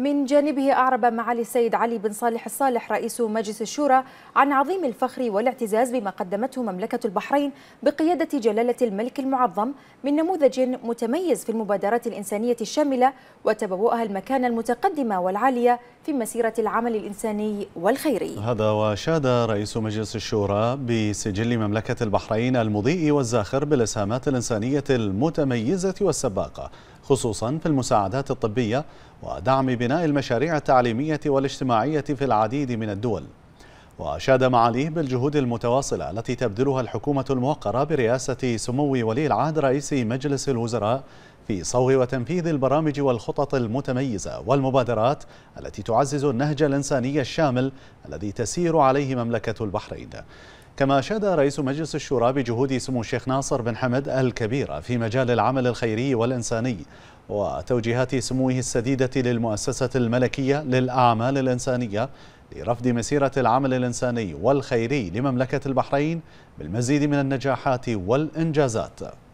من جانبه أعرب معالي السيد علي بن صالح الصالح رئيس مجلس الشورى عن عظيم الفخر والاعتزاز بما قدمته مملكة البحرين بقيادة جلالة الملك المعظم من نموذج متميز في المبادرات الإنسانية الشاملة وتبوؤها المكانة المتقدمة والعالية في مسيرة العمل الإنساني والخيري هذا وشاد رئيس مجلس الشورى بسجل مملكة البحرين المضيء والزاخر بالإسهامات الإنسانية المتميزة والسباقة خصوصا في المساعدات الطبية ودعم بناء المشاريع التعليمية والاجتماعية في العديد من الدول وأشاد معاليه بالجهود المتواصلة التي تبذلها الحكومة الموقرة برئاسة سمو ولي العهد رئيس مجلس الوزراء في صوغ وتنفيذ البرامج والخطط المتميزة والمبادرات التي تعزز النهج الإنساني الشامل الذي تسير عليه مملكة البحرين كما أشاد رئيس مجلس الشورى بجهود سمو الشيخ ناصر بن حمد الكبيرة في مجال العمل الخيري والإنساني وتوجيهات سموه السديدة للمؤسسة الملكية للأعمال الإنسانية لرفض مسيرة العمل الإنساني والخيري لمملكة البحرين بالمزيد من النجاحات والإنجازات